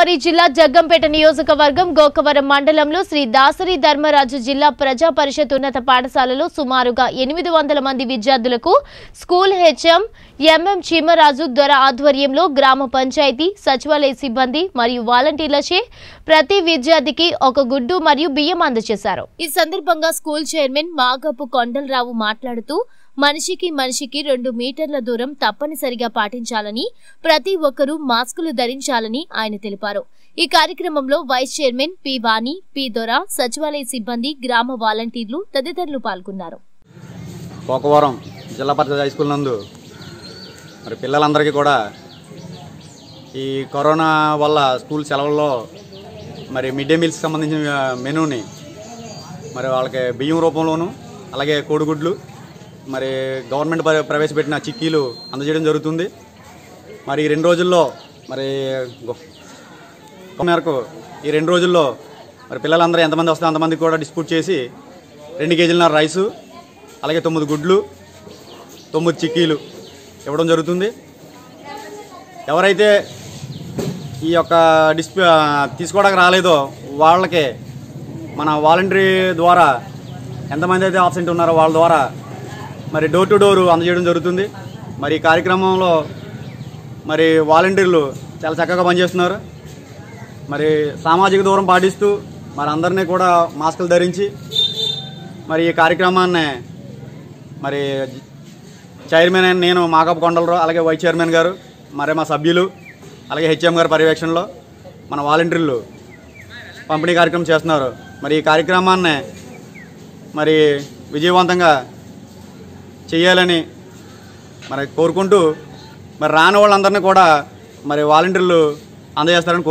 గోదావరి జిల్లా జగ్గంపేట నియోజకవర్గం గోకవరం మండలంలో శ్రీ దాసరి ధర్మరాజు జిల్లా ప్రజా పరిషత్ ఉన్నత పాఠశాలలో సుమారుగా ఎనిమిది వందల మంది విద్యార్థులకు స్కూల్ హెచ్ఎం ఎంఎం చీమరాజు దొర ఆధ్వర్యంలో గ్రామ పంచాయతీ సచివాలయ సిబ్బంది మరియు వాలంటీర్లచే ప్రతి విద్యార్థికి ఒక గుడ్డు మరియు బియ్యం అందజేశారు ఈ సందర్భంగా స్కూల్ చైర్మన్ మాగపు కొండలరావు మాట్లాడుతూ మనిషికి మనిషికి రెండు మీటర్ల దూరం తప్పనిసరిగా పాటించాలని ప్రతి ఒక్కరూ మాస్కులు ధరించాలని ఆయన తెలిపారు ఈ కార్యక్రమంలో vice chairman P Vani P Dora సచివాలయ సిబ్బంది గ్రామ వాలంటీర్లు తదితరులు పాల్గొన్నారు పోకవరం జిల్లా పరిషత్ హై స్కూల్ నందు మరి పిల్లలందరికీ కూడా ఈ కరోనా వల్ల స్కూల్ సెలవుల్లో మరి మిడ్ డే మీల్స్కి సంబంధించిన మెనూని మరి వాళ్ళకి బియ్యం రూపంలోను అలాగే కోడిగుడ్లు మరి గవర్నమెంట్ ప్రవేశపెట్టిన చిక్కీలు అందజేయడం జరుగుతుంది మరి ఈ రెండు రోజుల్లో మరి మేరకు ఈ రెండు రోజుల్లో మరి పిల్లలందరూ ఎంతమంది వస్తే అంతమంది కూడా డిస్ప్యూట్ చేసి రెండు కేజీలన్నర రైసు అలాగే తొమ్మిది గుడ్లు తొమ్మిది చిక్కీలు ఇవ్వడం జరుగుతుంది ఎవరైతే ఈ యొక్క డిస్ప్యూ తీసుకోవడానికి రాలేదో వాళ్ళకే మన వాలంటరీ ద్వారా ఎంతమంది అయితే ఆబ్సెంట్ ఉన్నారో వాళ్ళ ద్వారా మరి డోర్ టు డోర్ అందజేయడం జరుగుతుంది మరి ఈ కార్యక్రమంలో మరి వాలంటీర్లు చాలా చక్కగా పనిచేస్తున్నారు మరి సామాజిక దూరం పాటిస్తూ మరి అందరినీ కూడా మాస్కులు ధరించి మరి ఈ కార్యక్రమాన్ని మరి చైర్మన్ అయిన నేను మాకప్ప కొండలరావు అలాగే వైస్ చైర్మన్ గారు మరి మా సభ్యులు అలాగే హెచ్ఎం గారి పర్యవేక్షణలో మన వాలంటీర్లు పంపిణీ కార్యక్రమం చేస్తున్నారు మరి ఈ కార్యక్రమాన్ని మరి విజయవంతంగా చేయాలని మరి కోరుకుంటూ మరి రాని వాళ్ళందరినీ కూడా మరి వాలంటీర్లు అందజేస్తారని